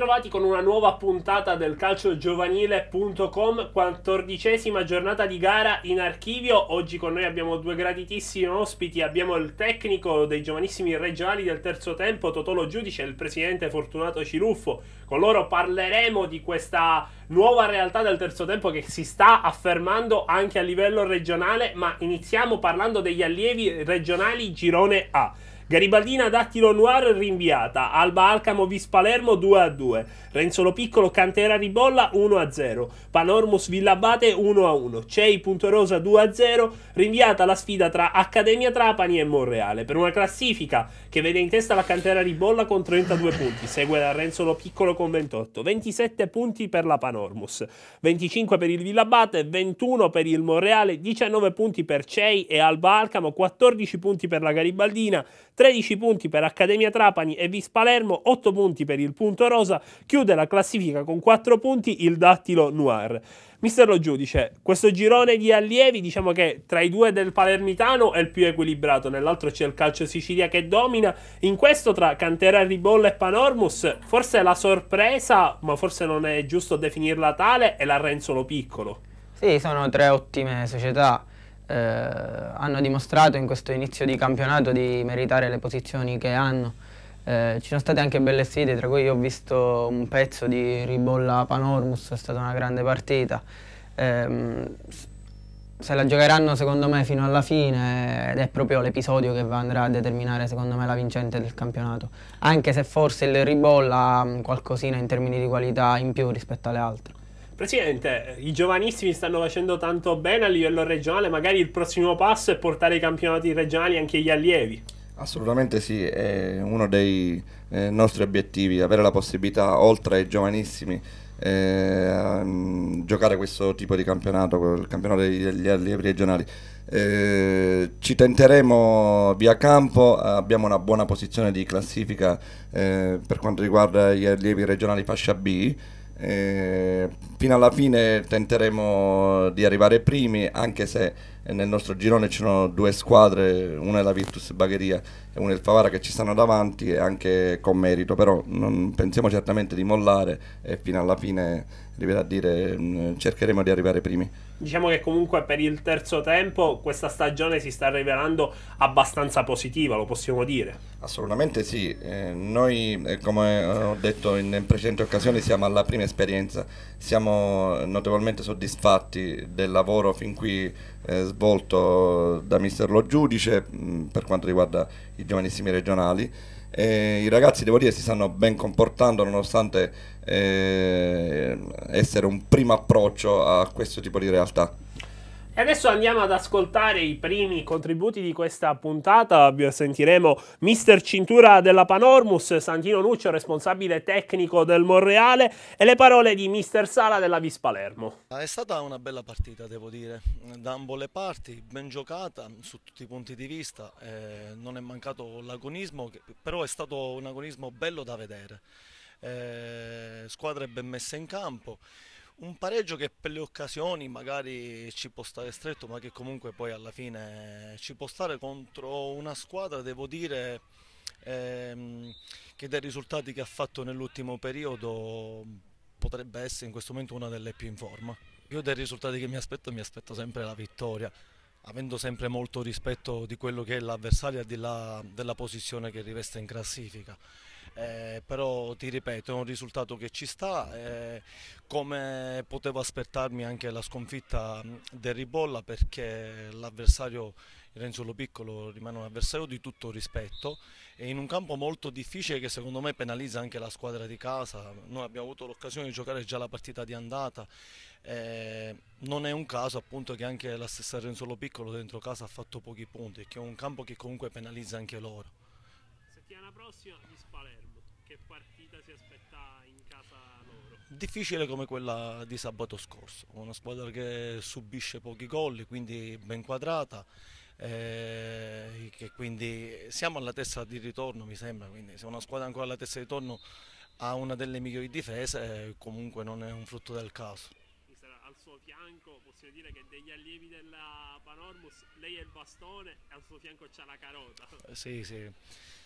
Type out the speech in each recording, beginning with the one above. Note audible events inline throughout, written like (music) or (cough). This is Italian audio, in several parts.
ritrovati con una nuova puntata del calcio giovanile.com, quattordicesima giornata di gara in archivio. Oggi con noi abbiamo due graditissimi ospiti, abbiamo il tecnico dei giovanissimi regionali del terzo tempo, Totolo Giudice e il presidente Fortunato Ciruffo. Con loro parleremo di questa nuova realtà del terzo tempo che si sta affermando anche a livello regionale, ma iniziamo parlando degli allievi regionali Girone A. Garibaldina Dattilo Noir rinviata, Alba Alcamo Vis Palermo 2 a 2, Renzolo Piccolo Cantera Ribolla 1 a 0, Panormus Villabate 1 a 1, Cei Rosa 2 a 0, rinviata la sfida tra Accademia Trapani e Monreale per una classifica che vede in testa la Cantera Ribolla con 32 punti, segue la Renzolo Piccolo con 28, 27 punti per la Panormus, 25 per il Villabate, 21 per il Monreale, 19 punti per Cei e Alba Alcamo, 14 punti per la Garibaldina, 13 punti per Accademia Trapani e Vis Palermo, 8 punti per il punto rosa, chiude la classifica con 4 punti il dattilo Noir. Mister Lo Giudice, questo girone di allievi diciamo che tra i due del Palermitano è il più equilibrato, nell'altro c'è il calcio Sicilia che domina, in questo tra Cantera, Ribolla e Panormus forse la sorpresa, ma forse non è giusto definirla tale, è la Renzolo Piccolo. Sì, sono tre ottime società eh, hanno dimostrato in questo inizio di campionato di meritare le posizioni che hanno. Eh, ci sono state anche belle sfide, tra cui ho visto un pezzo di Ribolla Panormus, è stata una grande partita. Eh, se la giocheranno secondo me fino alla fine ed è proprio l'episodio che andrà a determinare secondo me la vincente del campionato anche se forse il Ribolla ha mm, qualcosina in termini di qualità in più rispetto alle altre Presidente, i giovanissimi stanno facendo tanto bene a livello regionale, magari il prossimo passo è portare i campionati regionali anche agli allievi. Assolutamente sì, è uno dei eh, nostri obiettivi, avere la possibilità, oltre ai giovanissimi, eh, a, mh, giocare questo tipo di campionato, il campionato degli allievi regionali. Eh, ci tenteremo via campo, abbiamo una buona posizione di classifica eh, per quanto riguarda gli allievi regionali fascia B, eh, fino alla fine tenteremo di arrivare primi, anche se nel nostro girone ci sono due squadre, una è la Virtus Bagheria un El Favara che ci stanno davanti e anche con merito, però non pensiamo certamente di mollare e fino alla fine a dire mm, cercheremo di arrivare primi. Diciamo che comunque per il terzo tempo questa stagione si sta rivelando abbastanza positiva, lo possiamo dire. Assolutamente sì, eh, noi eh, come eh, ho detto in, in precedenti occasioni siamo alla prima esperienza, siamo notevolmente soddisfatti del lavoro fin qui eh, svolto da mister Lo Giudice mh, mm, per quanto riguarda i giovanissimi regionali. Eh, I ragazzi, devo dire, si stanno ben comportando nonostante eh, essere un primo approccio a questo tipo di realtà. E adesso andiamo ad ascoltare i primi contributi di questa puntata. Sentiremo Mister Cintura della Panormus, Santino Nuccio, responsabile tecnico del Monreale, e le parole di Mister Sala della Vis Palermo. È stata una bella partita, devo dire, da ambo le parti, ben giocata su tutti i punti di vista. Eh, non è mancato l'agonismo, però è stato un agonismo bello da vedere. Eh, squadre ben messe in campo un pareggio che per le occasioni magari ci può stare stretto, ma che comunque poi alla fine ci può stare contro una squadra, devo dire, ehm, che dai risultati che ha fatto nell'ultimo periodo potrebbe essere in questo momento una delle più in forma. Io dai risultati che mi aspetto mi aspetto sempre la vittoria, avendo sempre molto rispetto di quello che è l'avversario al di là della posizione che riveste in classifica eh, però ti ripeto è un risultato che ci sta, eh, come potevo aspettarmi anche la sconfitta mm, del Ribolla perché l'avversario Renzolo Piccolo rimane un avversario di tutto rispetto e in un campo molto difficile che secondo me penalizza anche la squadra di casa, noi abbiamo avuto l'occasione di giocare già la partita di andata, eh, non è un caso appunto che anche la stessa Renzolo Piccolo dentro casa ha fatto pochi punti che è un campo che comunque penalizza anche loro. Settimana prossima difficile come quella di sabato scorso, una squadra che subisce pochi gol, quindi ben quadrata, eh, che quindi siamo alla testa di ritorno mi sembra, quindi se una squadra ancora alla testa di ritorno ha una delle migliori difese eh, comunque non è un frutto del caso al suo fianco possiamo dire che degli allievi della Panormus lei è il bastone e al suo fianco c'è la carota sì sì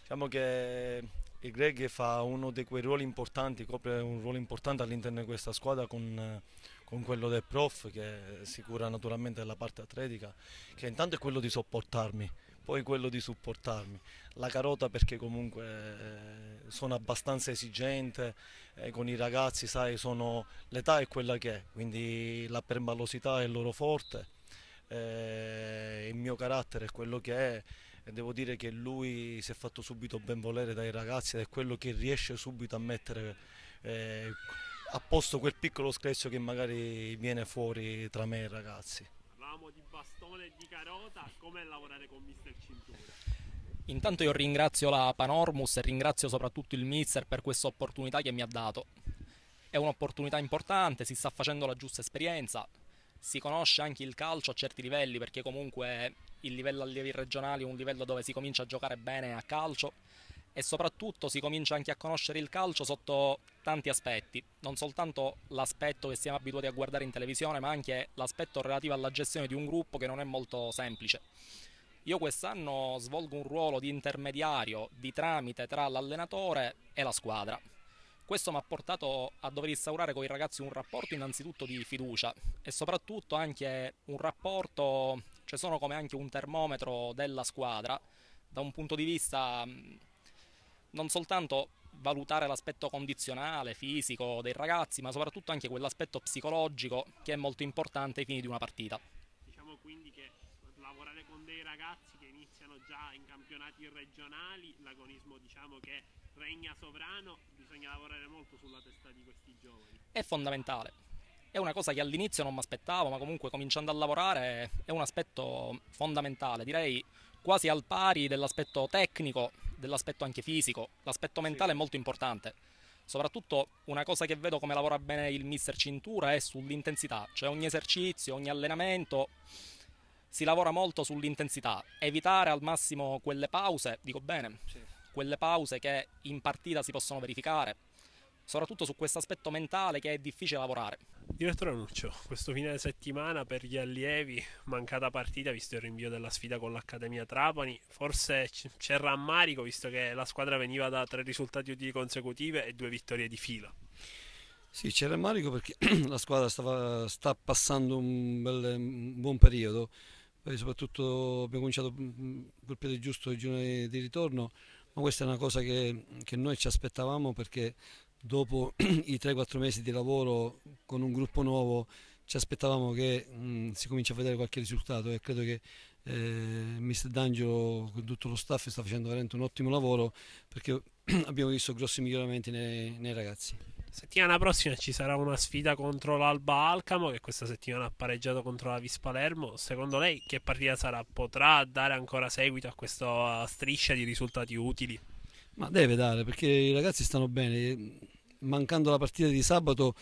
diciamo che e Greg fa uno di quei ruoli importanti, copre un ruolo importante all'interno di questa squadra con, con, quello del prof che si cura naturalmente della parte atletica, che intanto è quello di sopportarmi, poi quello di supportarmi. La carota perché comunque eh, sono abbastanza esigente eh, con i ragazzi, sai, l'età è quella che è, quindi la permalosità è il loro forte, eh, il mio carattere è quello che è devo dire che lui si è fatto subito ben volere dai ragazzi ed è quello che riesce subito a mettere eh, a posto quel piccolo screzio che magari viene fuori tra me e i ragazzi. Parliamo di bastone e di carota, com'è lavorare con Mister Cintura? Intanto io ringrazio la Panormus e ringrazio soprattutto il Mister per questa opportunità che mi ha dato. È un'opportunità importante, si sta facendo la giusta esperienza, si conosce anche il calcio a certi livelli perché comunque il livello allievi regionali è un livello dove si comincia a giocare bene a calcio e soprattutto si comincia anche a conoscere il calcio sotto tanti aspetti, non soltanto l'aspetto che siamo abituati a guardare in televisione, ma anche l'aspetto relativo alla gestione di un gruppo che non è molto semplice. Io quest'anno svolgo un ruolo di intermediario, di tramite tra l'allenatore e la squadra. Questo mi ha portato a dover instaurare con i ragazzi un rapporto innanzitutto di fiducia e soprattutto anche un rapporto, cioè sono come anche un termometro della squadra da un punto di vista mm, non soltanto valutare l'aspetto condizionale, fisico dei ragazzi, ma soprattutto anche quell'aspetto psicologico che è molto importante ai fini di una partita. Diciamo quindi che lavorare con dei ragazzi che iniziano già in campionati regionali, l'agonismo diciamo che regna sovrano, bisogna lavorare molto sulla testa di questi giovani. È fondamentale. È una cosa che all'inizio non mi aspettavo, ma comunque cominciando a lavorare è un aspetto fondamentale, direi quasi al pari dell'aspetto tecnico, dell'aspetto anche fisico. L'aspetto mentale sì. è molto importante. Soprattutto una cosa che vedo come lavora bene il mister Cintura è sull'intensità, cioè ogni esercizio, ogni allenamento si lavora molto sull'intensità, evitare al massimo quelle pause, dico bene. Sì quelle pause che in partita si possono verificare, soprattutto su questo aspetto mentale che è difficile lavorare. Direttore Nuccio, questo fine settimana per gli allievi, mancata partita visto il rinvio della sfida con l'Accademia Trapani, forse c'è rammarico visto che la squadra veniva da tre risultati utili consecutive e due vittorie di fila. Sì, c'è rammarico perché (clears throat) la squadra stava, sta passando un, bel, un buon periodo, poi soprattutto abbiamo cominciato mm, mm, col piede giusto il giorno di ritorno, ma questa è una cosa che, che noi ci aspettavamo perché dopo (clears throat) i 3-4 mesi di lavoro con un gruppo nuovo ci aspettavamo che mh, mm, si cominci a vedere qualche risultato e credo che eh, Mr. D'Angelo con tutto lo staff sta facendo veramente un ottimo lavoro perché (clears throat) abbiamo visto grossi miglioramenti nei, nei ragazzi. Settimana prossima ci sarà una sfida contro l'Alba Alcamo che questa settimana ha pareggiato contro la Vis Palermo. Secondo lei che partita sarà? Potrà dare ancora seguito a questa striscia di risultati utili? Ma deve dare perché i ragazzi stanno bene. Mancando la partita di sabato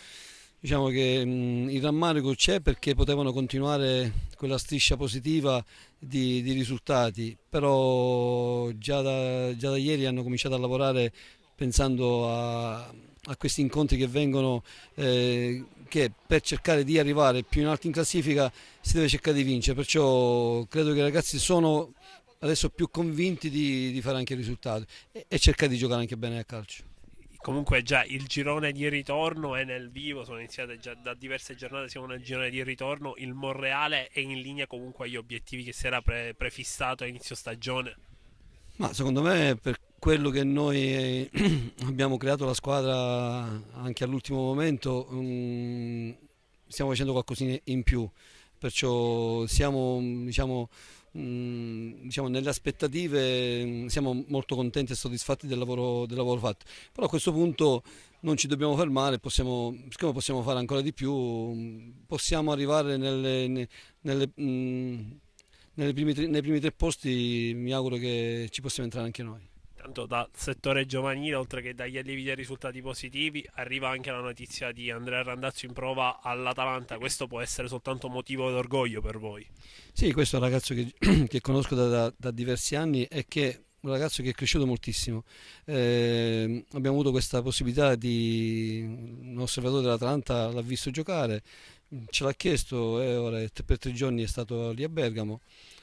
diciamo che mh, mm, il rammarico c'è perché potevano continuare quella striscia positiva di, di risultati, però già da, già da ieri hanno cominciato a lavorare pensando a a questi incontri che vengono, eh, che per cercare di arrivare più in alto in classifica si deve cercare di vincere, perciò credo che i ragazzi sono adesso più convinti di, di fare anche il risultato e, e cercare di giocare anche bene a calcio comunque già il girone di ritorno è nel vivo, sono iniziate già da diverse giornate, siamo nel girone di ritorno, il Monreale è in linea comunque agli obiettivi che si era pre prefissato a inizio stagione. Ma secondo me per quello che noi eh, (clears throat) abbiamo creato la squadra anche all'ultimo momento, mm, stiamo facendo qualcosina in più, perciò siamo diciamo, mm, diciamo, nelle aspettative, mm, siamo molto contenti e soddisfatti del lavoro, del lavoro, fatto, però a questo punto non ci dobbiamo fermare, possiamo, siccome possiamo fare ancora di più, possiamo arrivare nelle, nelle, nei primi tre posti, mi auguro che ci possiamo entrare anche noi. Tanto dal settore giovanile, oltre che dagli allievi dei risultati positivi, arriva anche la notizia di Andrea Randazzo in prova all'Atalanta. Questo può essere soltanto motivo d'orgoglio per voi. Sì, questo è un ragazzo che, (clears throat) che conosco da, da, da diversi anni e che un ragazzo che è cresciuto moltissimo. Eh, abbiamo avuto questa possibilità di un osservatore dell'Atalanta l'ha visto giocare, ce l'ha chiesto e eh, ora per tre giorni è stato lì a Bergamo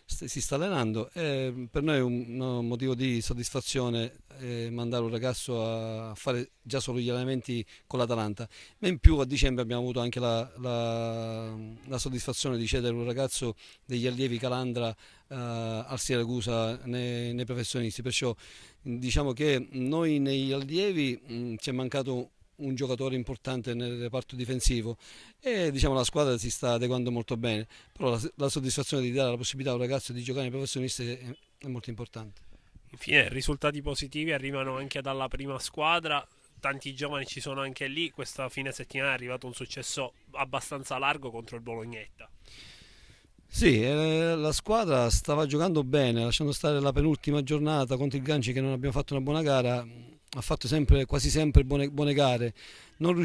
si sta allenando. E ehm, per noi è un, un motivo di soddisfazione eh, mandare un ragazzo a fare già solo gli allenamenti con l'Atalanta, ma in più a dicembre abbiamo avuto anche la, la, la soddisfazione di cedere un ragazzo degli allievi Calandra eh, al Siracusa nei, nei, professionisti, perciò diciamo che noi negli allievi mh, mm, ci è mancato un giocatore importante nel reparto difensivo e diciamo, la squadra si sta adeguando molto bene, però la, la soddisfazione di dare la possibilità a un ragazzo di giocare nei professionisti è, è molto importante. Infine, risultati positivi arrivano anche dalla prima squadra, tanti giovani ci sono anche lì, questa fine settimana è arrivato un successo abbastanza largo contro il Bolognetta. Sì, eh, la squadra stava giocando bene, lasciando stare la penultima giornata contro il Ganci che non abbiamo fatto una buona gara, ha fatto sempre, quasi sempre buone, buone gare. Non,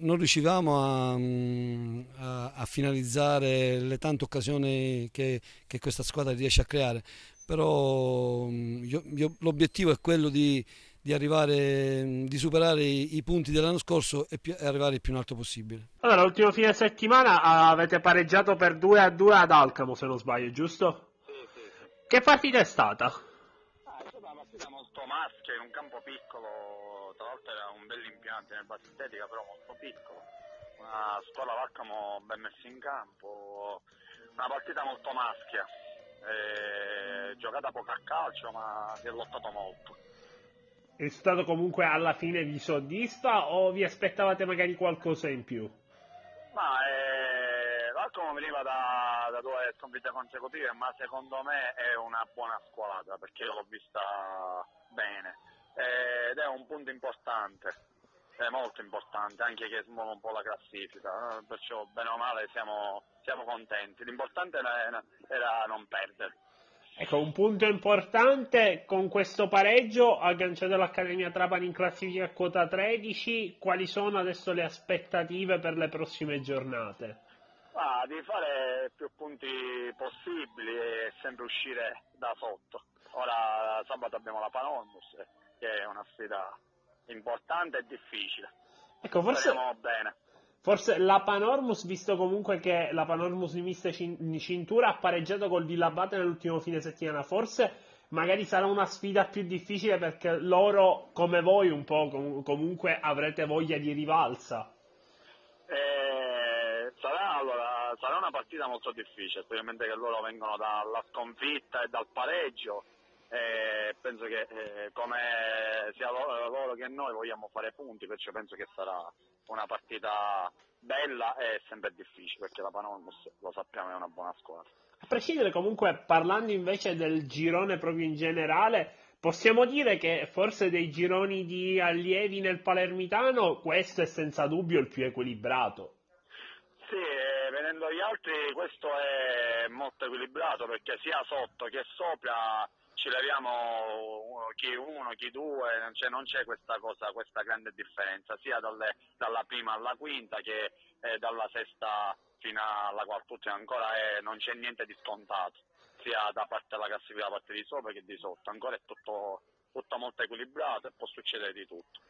non riuscivamo a, mm, a, a, finalizzare le tante occasioni che, che, questa squadra riesce a creare, però mm, l'obiettivo è quello di, di, arrivare, mm, di superare i, i punti dell'anno scorso e, più, e, arrivare il più in alto possibile. Allora, l'ultimo fine settimana avete pareggiato per 2 a 2 ad Alcamo, se non sbaglio, giusto? Che partita è stata? maschio cioè in un campo piccolo, tra l'altro era un bel impianto in base sintetica però molto piccolo, una scuola Varcamo ben messa in campo, una partita molto maschia, eh, giocata poco a calcio ma si è lottato molto. Il risultato comunque alla fine vi soddisfa o vi aspettavate magari qualcosa in più? Ma eh, Varcamo veniva da da due hai consecutive, ma secondo me è una buona squadra perché io l'ho vista bene eh, ed è un punto importante, è molto importante anche che smuove un po' la classifica, eh, perciò bene o male siamo, siamo contenti, l'importante era, era non perdere. Ecco, un punto importante, con questo pareggio agganciato l'Accademia Trapani in classifica a quota 13, quali sono adesso le aspettative per le prossime giornate? Ma di fare più punti possibili e sempre uscire da sotto. Ora sabato abbiamo la Panormus, che è una sfida importante e difficile. Ecco, forse... Forse la Panormus, visto comunque che la Panormus di Mista Cintura ha pareggiato col Villabate nell'ultimo fine settimana, forse magari sarà una sfida più difficile perché loro, come voi un po', com- comunque avrete voglia di rivalsa. sarà una partita molto difficile, specialmente che loro vengono dalla sconfitta e dal pareggio. E penso che eh, come sia loro, loro, che noi vogliamo fare punti, perciò penso che sarà una partita bella e sempre difficile, perché la Panormus lo sappiamo è una buona squadra. A prescindere comunque, parlando invece del girone proprio in generale, possiamo dire che forse dei gironi di allievi nel palermitano questo è senza dubbio il più equilibrato. Sì, vedendo gli altri questo è molto equilibrato perché sia sotto che sopra ci leviamo chi uno, chi due, non c'è, non c'è questa, cosa, questa grande differenza, sia dalle, dalla prima alla quinta che eh, dalla sesta fino alla quarta, ancora è, eh, non c'è niente di scontato, sia da parte della classifica da parte di sopra che di sotto, ancora è tutto, tutto molto equilibrato e può succedere di tutto.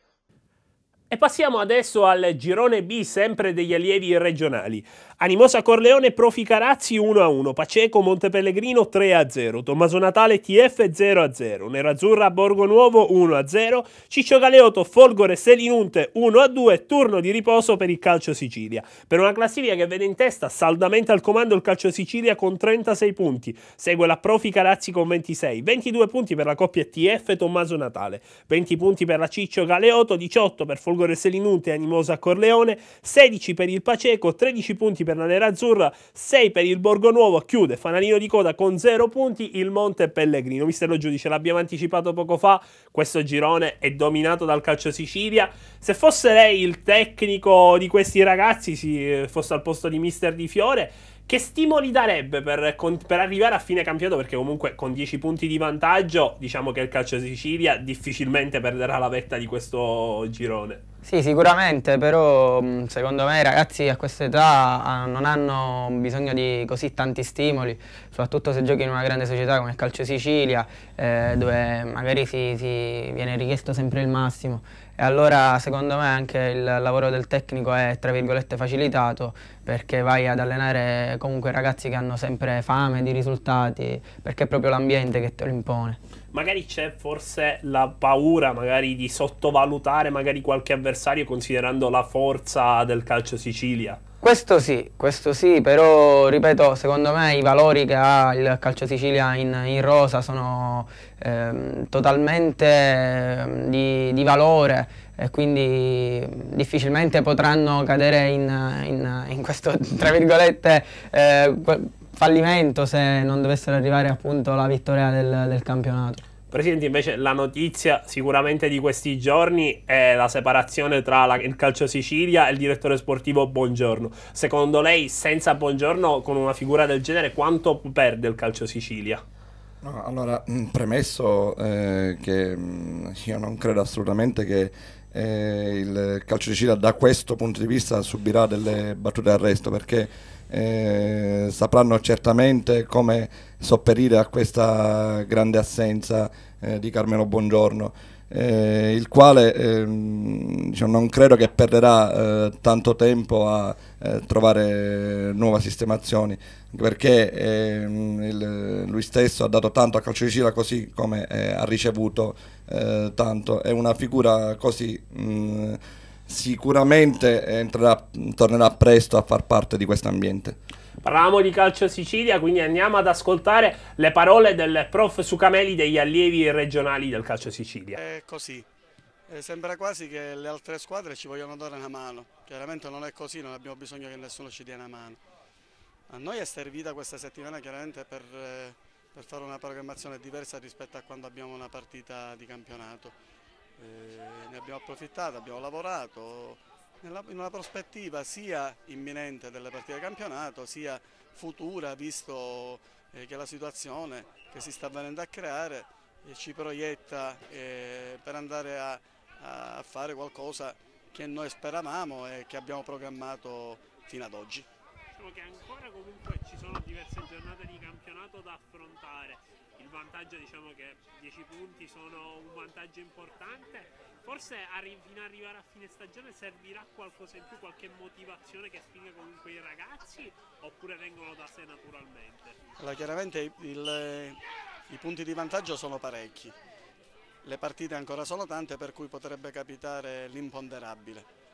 E passiamo adesso al girone B, sempre degli allievi regionali. Animosa Corleone, Profi Carazzi 1-1, Paceco Montepellegrino 3-0, Tommaso Natale TF 0-0, Nerazzurra Borgo Nuovo 1-0, Ciccio Galeoto Folgore Selinunte 1-2, turno di riposo per il Calcio Sicilia. Per una classifica che vede in testa saldamente al comando il Calcio Sicilia con 36 punti, segue la Profi Carazzi con 26, 22 punti per la coppia TF Tommaso Natale, 20 punti per la Ciccio Galeoto, 18 per Folgore Folgore Selinunte e Animosa Corleone, 16 per il Paceco, 13 punti per la Nerazzurra, 6 per il Borgo Nuovo, chiude fanalino di coda con 0 punti il Monte Pellegrino. Mistero Giudice, l'abbiamo anticipato poco fa, questo girone è dominato dal calcio Sicilia. Se fosse lei il tecnico di questi ragazzi, se eh, fosse al posto di Mister Di Fiore, che stimoli darebbe per, per, arrivare a fine campionato? Perché comunque con 10 punti di vantaggio diciamo che il calcio Sicilia difficilmente perderà la vetta di questo girone. Sì, sicuramente, però mm, secondo me i ragazzi a questa età ah, non hanno bisogno di così tanti stimoli, soprattutto se giochi in una grande società come il Calcio Sicilia, eh, dove magari si, si viene richiesto sempre il massimo e allora secondo me anche il lavoro del tecnico è tra virgolette facilitato perché vai ad allenare comunque ragazzi che hanno sempre fame di risultati perché è proprio l'ambiente che te lo impone. Magari c'è forse la paura magari di sottovalutare magari qualche avversario considerando la forza del calcio Sicilia. Questo sì, questo sì, però ripeto, secondo me i valori che ha il calcio Sicilia in, in rosa sono ehm, totalmente ehm, di, di, valore e quindi difficilmente potranno cadere in, in, in questo, (laughs) tra virgolette, eh, fallimento se non dovessero arrivare appunto alla vittoria del, del campionato. Presidente, invece la notizia sicuramente di questi giorni è la separazione tra la, il Calcio Sicilia e il direttore sportivo Buongiorno. Secondo lei, senza Buongiorno, con una figura del genere, quanto perde il Calcio Sicilia? allora, mm, premesso eh, che mm, io non credo assolutamente che eh, il Calcio Sicilia da questo punto di vista subirà delle battute d'arresto perché eh, sapranno certamente come sopperire a questa grande assenza eh, di Carmelo Buongiorno. Eh, il quale ehm, diciamo, non credo che perderà eh, tanto tempo a eh, trovare nuove sistemazioni, perché ehm, il, lui stesso ha dato tanto a Calcio di Cila così come eh, ha ricevuto eh, tanto, è una figura così... Mh, sicuramente entrerà, tornerà presto a far parte di questo ambiente. Parliamo di calcio Sicilia, quindi andiamo ad ascoltare le parole del prof Sucameli degli allievi regionali del calcio Sicilia. È così, eh, sembra quasi che le altre squadre ci vogliono dare una mano, chiaramente non è così, non abbiamo bisogno che nessuno ci dia una mano. A noi è servita questa settimana chiaramente per, eh, per fare una programmazione diversa rispetto a quando abbiamo una partita di campionato eh, ne abbiamo approfittato, abbiamo lavorato nella, in una prospettiva sia imminente delle partite campionato sia futura visto eh, che la situazione che si sta venendo a creare eh, ci proietta eh, per andare a, a fare qualcosa che noi speravamo e che abbiamo programmato fino ad oggi diciamo che ancora comunque ci sono diverse giornate di campionato da affrontare. Il vantaggio diciamo che 10 punti sono un vantaggio importante. Forse arri fino ad arrivare a fine stagione servirà qualcosa in più, qualche motivazione che spinga comunque i ragazzi oppure vengono da sé naturalmente? Allora chiaramente il, i punti di vantaggio sono parecchi. Le partite ancora sono tante per cui potrebbe capitare l'imponderabile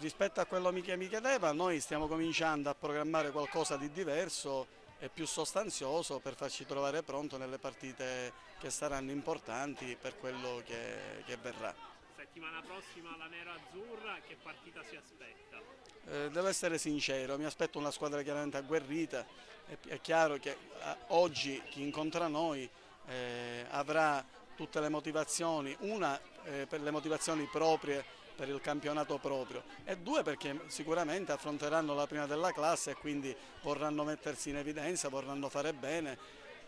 rispetto a quello che mi chiedeva noi stiamo cominciando a programmare qualcosa di diverso e più sostanzioso per farci trovare pronto nelle partite che saranno importanti per quello che, che verrà. Settimana prossima la Nera Azzurra, che partita si aspetta? Eh, devo essere sincero, mi aspetto una squadra chiaramente agguerrita, è, è chiaro che a, eh, oggi chi incontra noi eh, avrà tutte le motivazioni, una eh, per le motivazioni proprie per il campionato proprio e due perché sicuramente affronteranno la prima della classe e quindi vorranno mettersi in evidenza, vorranno fare bene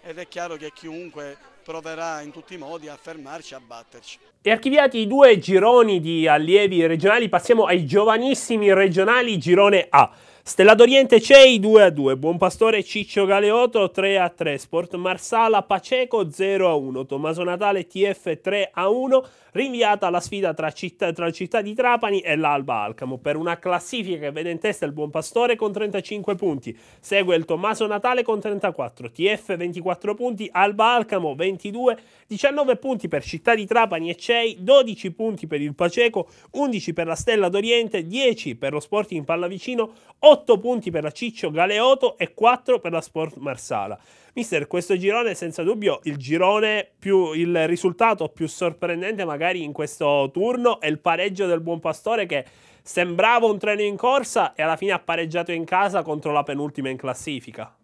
ed è chiaro che chiunque proverà in tutti i modi a fermarci a batterci. E archiviati i due gironi di allievi regionali passiamo ai giovanissimi regionali girone A. Stella d'Oriente Cei 2 a 2, Buon Pastore Ciccio Galeotto 3 a 3, Sport Marsala Paceco 0 a 1, Tommaso Natale TF 3 a 1, rinviata la sfida tra, città, tra città di Trapani e l'Alba Alcamo per una classifica che vede in testa il Buon Pastore con 35 punti, segue il Tommaso Natale con 34, TF 24 punti, Alba Alcamo 22, 19 punti per Città di Trapani e Cei, 12 punti per il Paceco, 11 per la Stella d'Oriente, 10 per lo Sporting Pallavicino, 8 8 punti per la Ciccio Galeoto e 4 per la Sport Marsala. Mister, questo girone è senza dubbio il girone più il risultato più sorprendente magari in questo turno è il pareggio del Buon Pastore che sembrava un treno in corsa e alla fine ha pareggiato in casa contro la penultima in classifica.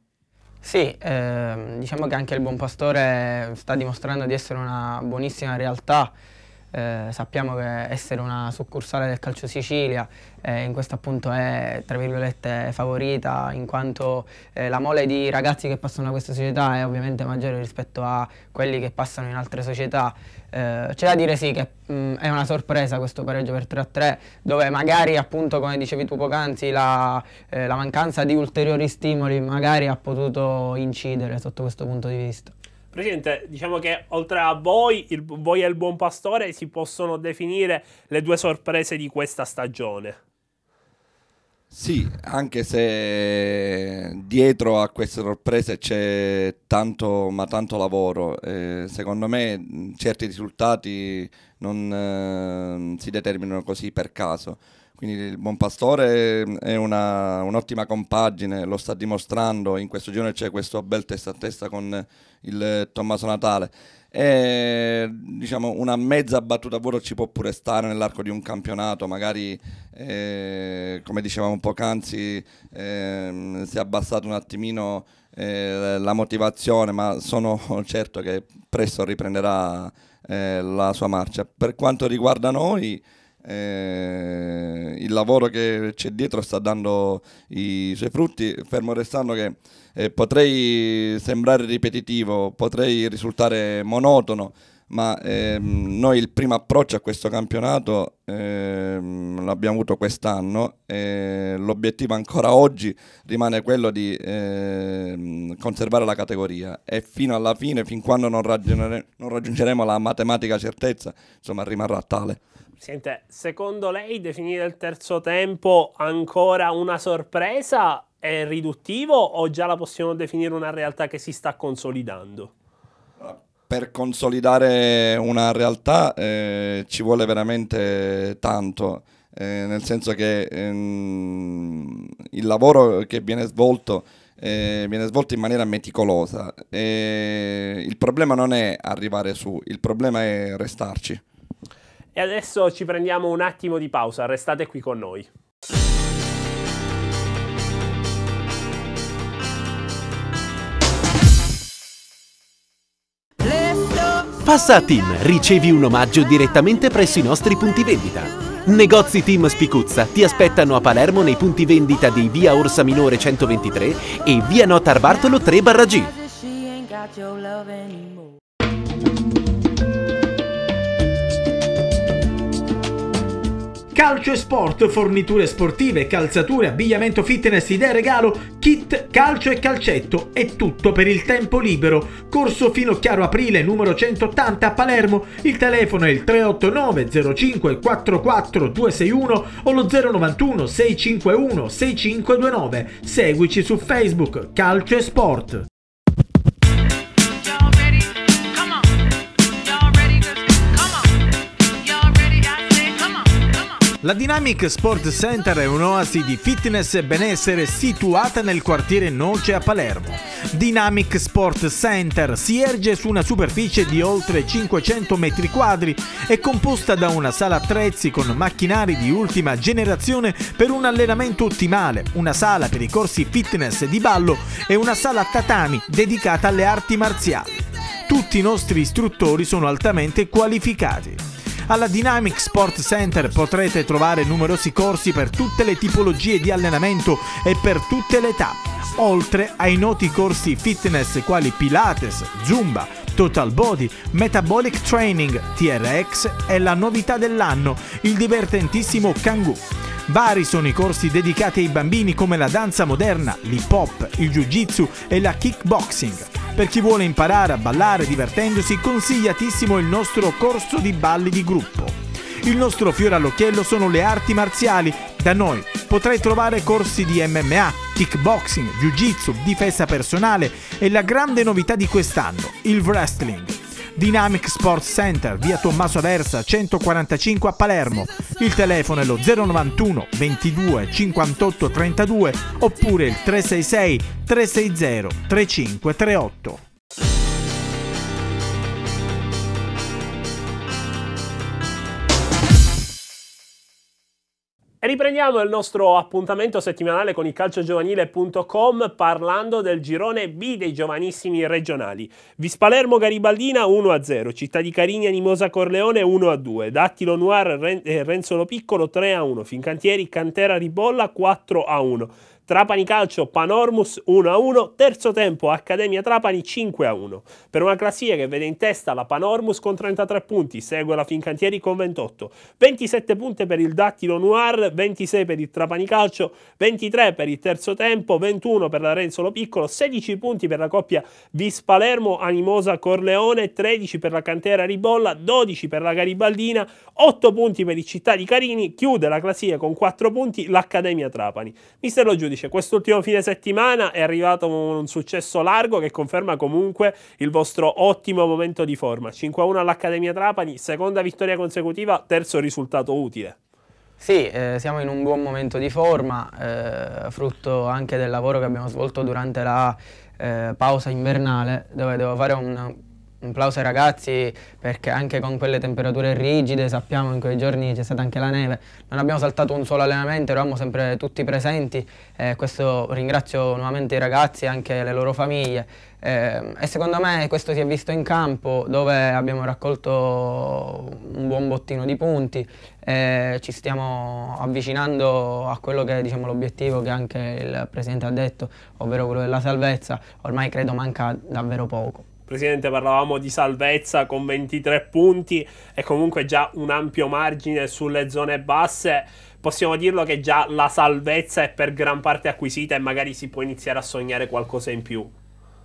Sì, eh, diciamo che anche il Buon Pastore sta dimostrando di essere una buonissima realtà eh, sappiamo che essere una succursale del Calcio Sicilia eh, in questo appunto è tra virgolette favorita in quanto eh, la mole di ragazzi che passano da questa società è ovviamente maggiore rispetto a quelli che passano in altre società. Eh, c'è da dire sì che mh, mm, è una sorpresa questo pareggio per 3-3 dove magari appunto come dicevi tu poc'anzi la, eh, la mancanza di ulteriori stimoli magari ha potuto incidere sotto questo punto di vista. Presidente, diciamo che oltre a voi, il, voi e il buon pastore si possono definire le due sorprese di questa stagione. Sì, anche se dietro a queste sorprese c'è tanto, ma tanto lavoro. Eh, secondo me certi risultati non eh, si determinano così per caso. Quindi il buon pastore è una, un'ottima compagine, lo sta dimostrando, in questo giorno c'è questo bel testa a testa con il Tommaso Natale. E, diciamo, una mezza battuta a vuoto ci può pure stare nell'arco di un campionato, magari eh, come dicevamo poc'anzi eh, si è abbassata un attimino eh, la motivazione, ma sono (laughs) certo che presto riprenderà eh, la sua marcia. Per quanto riguarda noi eh, il lavoro che c'è dietro sta dando i suoi frutti, fermo restando che eh, potrei sembrare ripetitivo, potrei risultare monotono, ma ehm, noi il primo approccio a questo campionato ehm, l'abbiamo avuto quest'anno e l'obiettivo ancora oggi rimane quello di ehm, conservare la categoria e fino alla fine, fin quando non, raggiungere non raggiungeremo la matematica certezza, insomma rimarrà tale. Sente, secondo lei definire il terzo tempo ancora una sorpresa è riduttivo o già la possiamo definire una realtà che si sta consolidando? Per consolidare una realtà eh, ci vuole veramente tanto. Eh, nel senso che ehm, il lavoro che viene svolto eh, viene svolto in maniera meticolosa. Eh, il problema non è arrivare su, il problema è restarci. E adesso ci prendiamo un attimo di pausa, restate qui con noi. Passa a Team, ricevi un omaggio direttamente presso i nostri punti vendita. Negozi Team Spicuzza ti aspettano a Palermo nei punti vendita di via Orsa Minore 123 e via Notar Bartolo 3 G. Calcio e sport, forniture sportive, calzature, abbigliamento fitness, idee regalo, kit, calcio e calcetto e tutto per il tempo libero. Corso fino chiaro aprile numero 180 a Palermo. Il telefono è il 389 05 44 261 o lo 091 651 6529. Seguici su Facebook Calcio e Sport. La Dynamic Sport Center è un'oasi di fitness e benessere situata nel quartiere Noce a Palermo. Dynamic Sport Center si erge su una superficie di oltre 500 metri quadri, è composta da una sala attrezzi con macchinari di ultima generazione per un allenamento ottimale, una sala per i corsi fitness di ballo e una sala tatami dedicata alle arti marziali. Tutti i nostri istruttori sono altamente qualificati. Alla Dynamic Sport Center potrete trovare numerosi corsi per tutte le tipologie di allenamento e per tutte le età, oltre ai noti corsi fitness quali Pilates, Zumba, Total Body, Metabolic Training, TRX e la novità dell'anno, il divertentissimo Kangoo. Vari sono i corsi dedicati ai bambini come la danza moderna, l'hip hop, il jiu-jitsu e la kickboxing. Per chi vuole imparare a ballare divertendosi, consigliatissimo il nostro corso di balli di gruppo. Il nostro fiore all'occhiello sono le arti marziali. Da noi potrai trovare corsi di MMA, kickboxing, jiu-jitsu, difesa personale e la grande novità di quest'anno, il wrestling. Dynamic Sports Center, via Tommaso Aversa 145 a Palermo. Il telefono è lo 091 22 58 32 oppure il 366 360 3538. riprendiamo il nostro appuntamento settimanale con il calciogiovanile.com parlando del girone B dei giovanissimi regionali. Vispalermo Garibaldina 1-0, Città di Carigna Nimosa Corleone 1-2, Dattilo Noir Ren- eh, Renzolo Piccolo 3-1, Fincantieri Cantera Ribolla 4-1. Trapani Calcio, Panormus 1-1, terzo tempo Accademia Trapani 5-1, per una classifica che vede in testa la Panormus con 33 punti, segue la Fincantieri con 28, 27 punti per il Dattilo Noir, 26 per il Trapani Calcio, 23 per il terzo tempo, 21 per la l'Arenzolo Piccolo, 16 punti per la coppia Vis Palermo, Animosa Corleone, 13 per la Cantera Ribolla, 12 per la Garibaldina, 8 punti per il Città di Carini, chiude la classifica con 4 punti l'Accademia Trapani. Mister Lo Giudice dice quest'ultimo fine settimana è arrivato un successo largo che conferma comunque il vostro ottimo momento di forma. 5-1 all'Accademia Trapani, seconda vittoria consecutiva, terzo risultato utile. Sì, eh, siamo in un buon momento di forma, eh, frutto anche del lavoro che abbiamo svolto durante la eh, pausa invernale, dove devo fare un un applauso ai ragazzi perché anche con quelle temperature rigide, sappiamo in quei giorni c'è stata anche la neve, non abbiamo saltato un solo allenamento, eravamo sempre tutti presenti e questo ringrazio nuovamente i ragazzi e anche le loro famiglie ehm, e secondo me questo si è visto in campo dove abbiamo raccolto un buon bottino di punti e ci stiamo avvicinando a quello che è diciamo, l'obiettivo che anche il Presidente ha detto, ovvero quello della salvezza, ormai credo manca davvero poco. Presidente, parlavamo di salvezza con 23 punti e comunque già un ampio margine sulle zone basse. Possiamo dirlo che già la salvezza è per gran parte acquisita e magari si può iniziare a sognare qualcosa in più.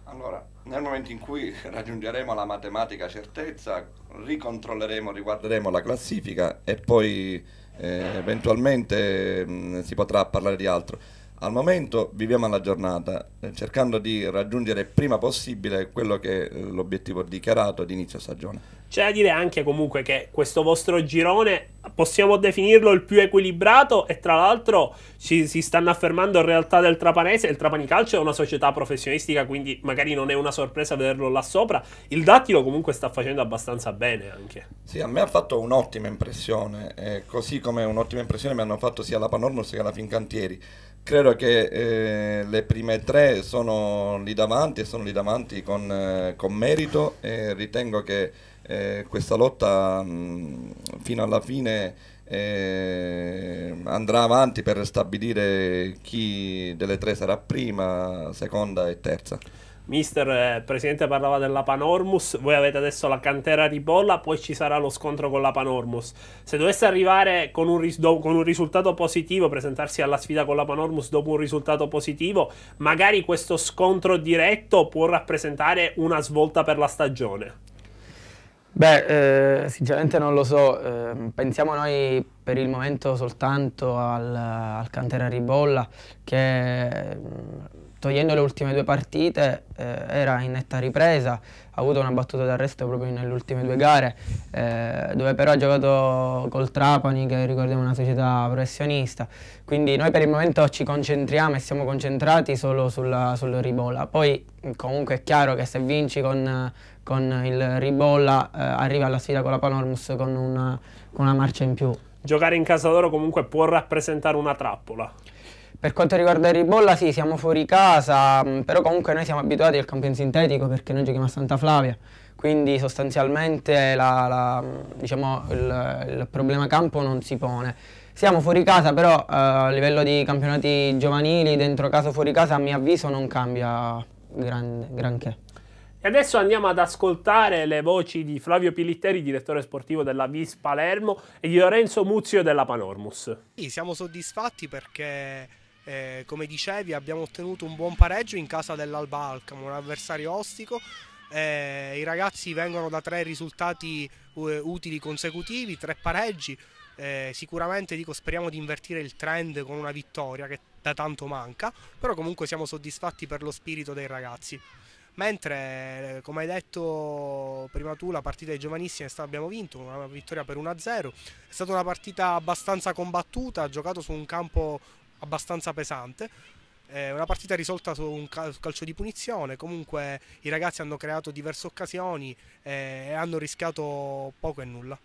Allora, nel momento in cui raggiungeremo la matematica certezza, ricontrolleremo, riguarderemo la classifica e poi eh, eventualmente mh, mm, si potrà parlare di altro. Al momento viviamo la giornata, eh, cercando di raggiungere prima possibile quello che è eh, l'obiettivo dichiarato di inizio stagione. C'è da dire anche comunque che questo vostro girone possiamo definirlo il più equilibrato e tra l'altro si stanno affermando in realtà del Trapanese, il Trapani Calcio è una società professionistica quindi magari non è una sorpresa vederlo là sopra, il Dattilo comunque sta facendo abbastanza bene anche. Sì, a me ha fatto un'ottima impressione, eh, così come un'ottima impressione mi hanno fatto sia la Panormus che la Fincantieri credo che eh, le prime tre sono lì davanti e sono lì davanti con, eh, con merito e ritengo che eh, questa lotta mh, mm, fino alla fine eh, andrà avanti per stabilire chi delle tre sarà prima, seconda e terza. Mister, eh, Presidente parlava della Panormus, voi avete adesso la cantera di bolla, poi ci sarà lo scontro con la Panormus. Se dovesse arrivare con un, ris- con un risultato positivo, presentarsi alla sfida con la Panormus dopo un risultato positivo, magari questo scontro diretto può rappresentare una svolta per la stagione. Beh, eh, sinceramente non lo so, eh, pensiamo noi per il momento soltanto al, al Cantera Ribolla che mm, togliendo le ultime due partite, eh, era in netta ripresa, ha avuto una battuta d'arresto proprio nelle ultime due gare, eh, dove però ha giocato col Trapani, che ricordiamo è una società professionista. Quindi noi per il momento ci concentriamo e siamo concentrati solo sulla, sul Ribolla. Poi mm, comunque è chiaro che se vinci con, con il Ribolla eh, arrivi alla sfida con la Panormus con una, con una marcia in più. Giocare in casa d'oro comunque può rappresentare una trappola. Per quanto riguarda il Ribolla, sì, siamo fuori casa, mm, però comunque noi siamo abituati al campione sintetico perché noi giochiamo a Santa Flavia, quindi sostanzialmente la, la, mm, diciamo, il, il, problema campo non si pone. Siamo fuori casa, però eh, a livello di campionati giovanili, dentro casa o fuori casa, a mio avviso non cambia gran, granché. E adesso andiamo ad ascoltare le voci di Flavio Pilitteri, direttore sportivo della Vis Palermo, e di Lorenzo Muzio della Panormus. Sì, siamo soddisfatti perché eh, come dicevi abbiamo ottenuto un buon pareggio in casa dell'Alba Alcamo, un avversario ostico. Eh, I ragazzi vengono da tre risultati uh, utili consecutivi, tre pareggi. Eh, sicuramente dico, speriamo di invertire il trend con una vittoria che da tanto manca, però comunque siamo soddisfatti per lo spirito dei ragazzi. Mentre, eh, come hai detto prima tu, la partita dei giovanissimi abbiamo vinto, una vittoria per 1-0. È stata una partita abbastanza combattuta, ha giocato su un campo abbastanza pesante. una partita risolta su un calcio di punizione, comunque i ragazzi hanno creato diverse occasioni eh, e hanno rischiato poco e nulla.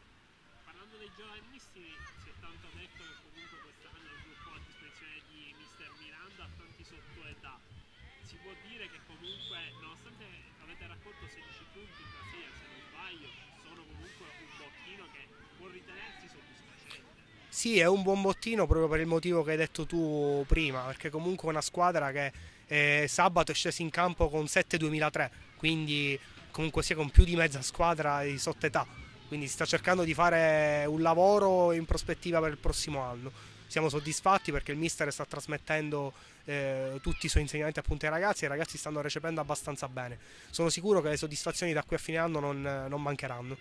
Sì, è un buon bottino proprio per il motivo che hai detto tu prima, perché comunque è una squadra che eh, sabato è scesa in campo con 7-2003, quindi comunque sia con più di mezza squadra di sotto età, quindi si sta cercando di fare un lavoro in prospettiva per il prossimo anno. Siamo soddisfatti perché il mister sta trasmettendo eh, tutti i suoi insegnamenti appunto ai ragazzi e i ragazzi stanno recependo abbastanza bene. Sono sicuro che le soddisfazioni da qui a fine anno non, non mancheranno.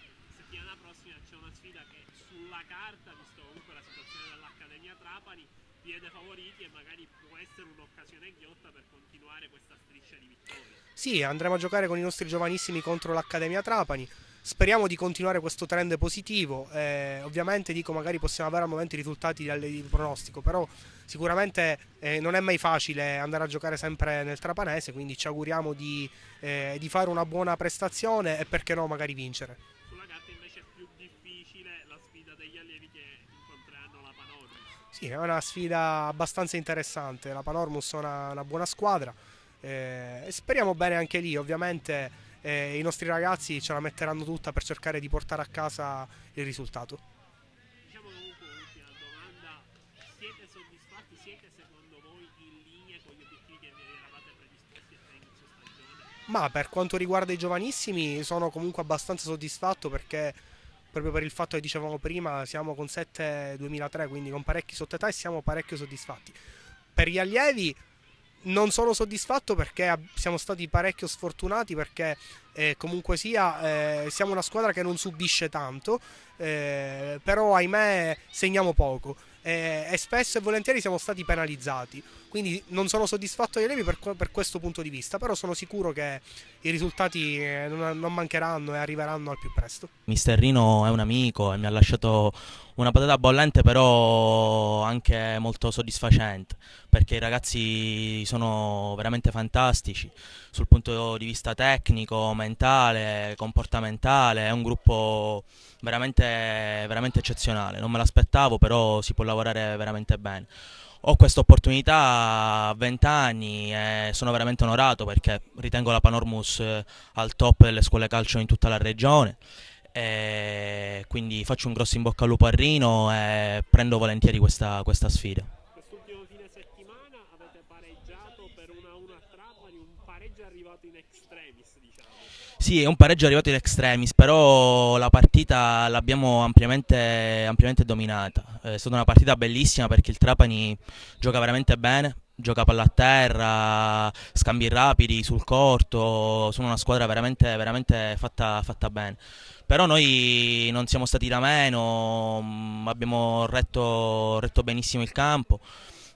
è ghiotta per continuare questa striscia di vittorie. Sì, andremo a giocare con i nostri giovanissimi contro l'Accademia Trapani. Speriamo di continuare questo trend positivo. Eh, ovviamente dico magari possiamo avere al momento i risultati del pronostico, però sicuramente eh, non è mai facile andare a giocare sempre nel Trapanese, quindi ci auguriamo di, eh, di fare una buona prestazione e perché no magari vincere. sì, è una sfida abbastanza interessante. La Panormus è una, una buona squadra. Eh, speriamo bene anche lì, ovviamente eh, i nostri ragazzi ce la metteranno tutta per cercare di portare a casa il risultato. Diciamo comunque un'ultima domanda, siete soddisfatti, siete secondo voi in linea con gli obiettivi che vi eravate predisposti a inizio stagione? Ma per quanto riguarda i giovanissimi sono comunque abbastanza soddisfatto perché proprio per il fatto che dicevamo prima, siamo con 7 2003, quindi con parecchi sottetà e siamo parecchio soddisfatti. Per gli allievi non sono soddisfatto perché siamo stati parecchio sfortunati perché eh, comunque sia eh, siamo una squadra che non subisce tanto, eh, però ahimè segniamo poco eh, e spesso e volentieri siamo stati penalizzati. Quindi non sono soddisfatto di Levi per, per, questo punto di vista, però sono sicuro che i risultati eh, non, non mancheranno e arriveranno al più presto. Mister Rino è un amico e mi ha lasciato una patata bollente, però anche molto soddisfacente, perché i ragazzi sono veramente fantastici sul punto di vista tecnico, mentale, comportamentale, è un gruppo veramente, veramente eccezionale, non me l'aspettavo, però si può lavorare veramente bene ho questa opportunità a 20 anni e sono veramente onorato perché ritengo la Panormus eh, al top delle scuole calcio in tutta la regione. quindi faccio un grosso in bocca al lupo a Rino e prendo volentieri questa, questa sfida pareggiato per una 1 a Trapani, un pareggio arrivato in extremis, diciamo. Sì, è un pareggio arrivato in extremis, però la partita l'abbiamo ampiamente, ampiamente dominata. È stata una partita bellissima perché il Trapani gioca veramente bene, gioca palla a terra, scambi rapidi sul corto, sono una squadra veramente, veramente fatta, fatta, bene. Però noi non siamo stati da meno, mm, abbiamo retto, retto benissimo il campo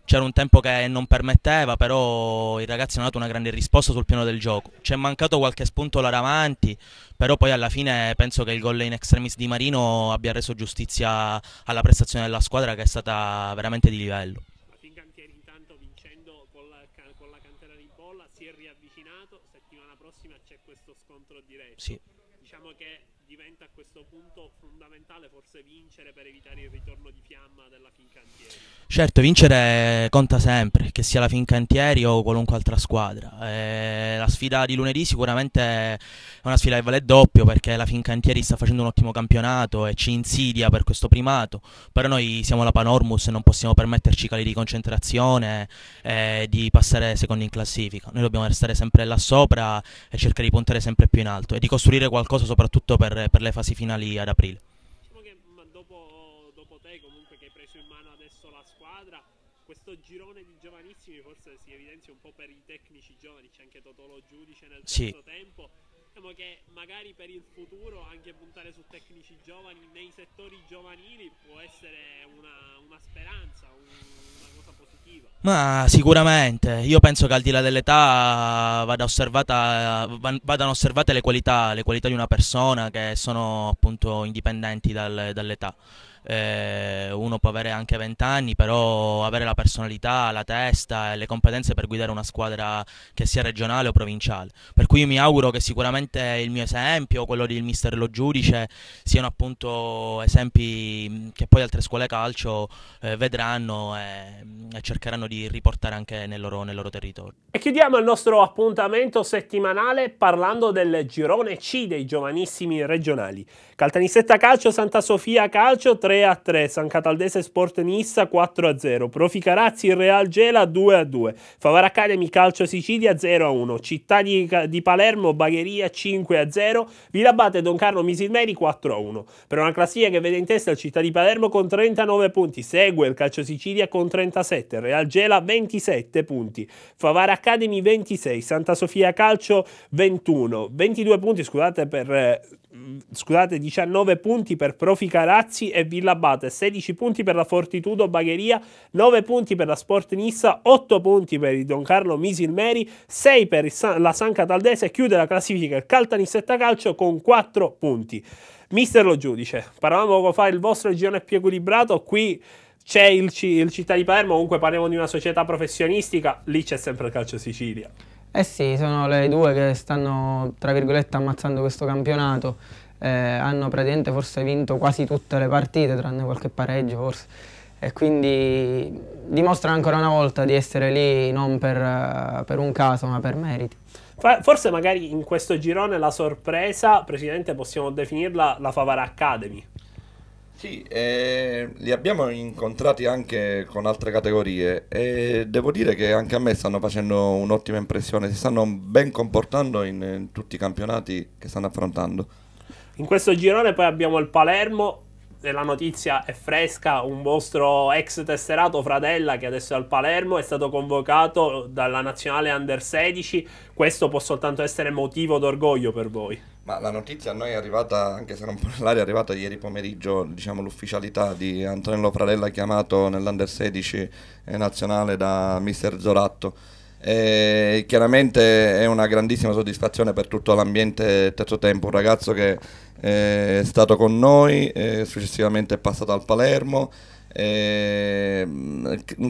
c'era un tempo che non permetteva, però i ragazzi hanno dato una grande risposta sul piano del gioco. Ci è mancato qualche spunto là davanti, però poi alla fine penso che il gol in extremis di Marino abbia reso giustizia alla prestazione della squadra che è stata veramente di livello. Martin Cantieri intanto vincendo con la, con la cantera di bolla si è riavvicinato, settimana prossima c'è questo scontro diretto. Sì. Diciamo che diventa questo punto fondamentale forse vincere per evitare il ritorno di fiamma della Fincantieri? Certo, vincere conta sempre, che sia la Fincantieri o qualunque altra squadra. Eh, la sfida di lunedì sicuramente è una sfida che vale doppio perché la Fincantieri sta facendo un ottimo campionato e ci insidia per questo primato, però noi siamo la Panormus e non possiamo permetterci cali di concentrazione e eh, di passare secondi in classifica. Noi dobbiamo restare sempre là sopra e cercare di puntare sempre più in alto e di costruire qualcosa soprattutto per, per le fasi fasi finali ad aprile. Diciamo che dopo, dopo te comunque che hai preso in mano adesso la squadra, questo girone di giovanissimi forse si evidenzia un po' per i tecnici giovani, c'è anche Totolo Giudice nel sì. tempo diciamo che magari per il futuro anche puntare su tecnici giovani nei settori giovanili può essere una, una speranza, un, una cosa positiva. Ma sicuramente, io penso che al di là dell'età vada vadano osservate le qualità, le qualità, di una persona che sono appunto indipendenti dal, dall'età eh, uno può avere anche 20 anni, però avere la personalità, la testa e le competenze per guidare una squadra che sia regionale o provinciale. Per cui io mi auguro che sicuramente il mio esempio, quello del mister Lo Giudice, siano appunto esempi mm, che poi altre scuole calcio eh, vedranno e, mm, e, cercheranno di riportare anche nel loro, nel loro territorio. E chiudiamo il nostro appuntamento settimanale parlando del girone C dei giovanissimi regionali. Caltanissetta Calcio, Santa Sofia Calcio, 3 3 a 3, San Cataldese Sport Nissa 4 a 0, Profi Carazzi Real Gela 2 a 2, Favara Academy Calcio Sicilia 0 a 1, Città di, di Palermo Bagheria 5 a 0, Villabate Don Carlo Misilmeri 4 a 1. Per una classifica che vede in testa il Città di Palermo con 39 punti, segue il Calcio Sicilia con 37, Real Gela 27 punti, Favara Academy 26, Santa Sofia Calcio 21, 22 punti scusate per... Eh, scusate, 19 punti per Profi Carazzi e Villa Labate, 16 punti per la Fortitudo Bagheria, 9 punti per la Sport Nissa, 8 punti per il Don Carlo Misilmeri, 6 per la San Cataldese e chiude la classifica il Caltanissetta Calcio con 4 punti. Mister lo giudice, parlavamo poco fa il vostro girone più equilibrato, qui c'è il, il, Città di Palermo, comunque parliamo di una società professionistica, lì c'è sempre il Calcio Sicilia. Eh sì, sono le due che stanno, tra virgolette, ammazzando questo campionato eh, hanno praticamente forse vinto quasi tutte le partite, tranne qualche pareggio forse. E quindi dimostrano ancora una volta di essere lì non per, eh, per un caso, ma per meriti. Forse magari in questo girone la sorpresa, Presidente, possiamo definirla la Favara Academy. Sì, eh, li abbiamo incontrati anche con altre categorie e devo dire che anche a me stanno facendo un'ottima impressione, si stanno ben comportando in, in tutti i campionati che stanno affrontando. In questo girone poi abbiamo il Palermo, e la notizia è fresca, un vostro ex tesserato Fradella che adesso è al Palermo è stato convocato dalla nazionale under 16, questo può soltanto essere motivo d'orgoglio per voi. Ma la notizia a noi è arrivata, anche se non parlare, (laughs) è arrivata ieri pomeriggio, diciamo l'ufficialità di Antonello Fradella chiamato nell'under 16 eh, nazionale da mister Zoratto. E chiaramente è una grandissima soddisfazione per tutto l'ambiente terzo tempo, un ragazzo che eh, è stato con noi, eh, successivamente è passato al Palermo, eh,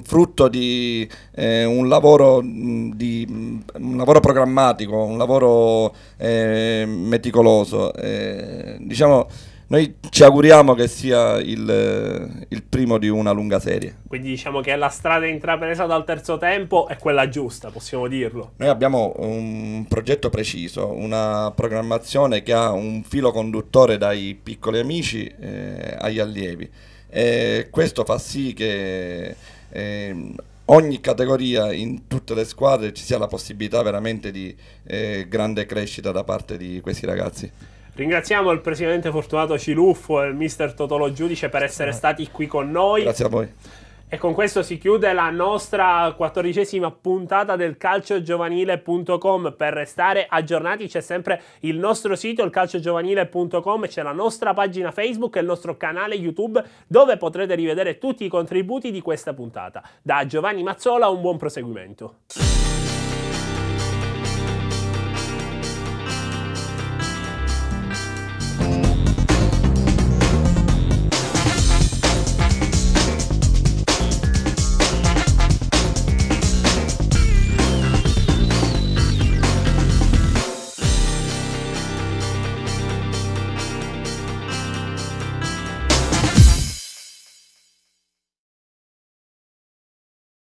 frutto di eh, un, lavoro, mm, di, mm, un lavoro programmatico, un lavoro eh, meticoloso. Eh, diciamo, noi ci auguriamo che sia il, il, primo di una lunga serie. Quindi diciamo che la strada intrapresa dal terzo tempo è quella giusta, possiamo dirlo. Noi abbiamo un progetto preciso, una programmazione che ha un filo conduttore dai piccoli amici eh, agli allievi. E questo fa sì che eh, ogni categoria, in tutte le squadre, ci sia la possibilità veramente di eh, grande crescita da parte di questi ragazzi. Ringraziamo il presidente Fortunato Ciluffo e il mister Totolo Giudice per essere stati qui con noi. Grazie a voi. E con questo si chiude la nostra quattordicesima puntata del calciogiovanile.com. Per restare aggiornati c'è sempre il nostro sito, il calciogiovanile.com, c'è la nostra pagina Facebook e il nostro canale YouTube dove potrete rivedere tutti i contributi di questa puntata. Da Giovanni Mazzola un buon proseguimento.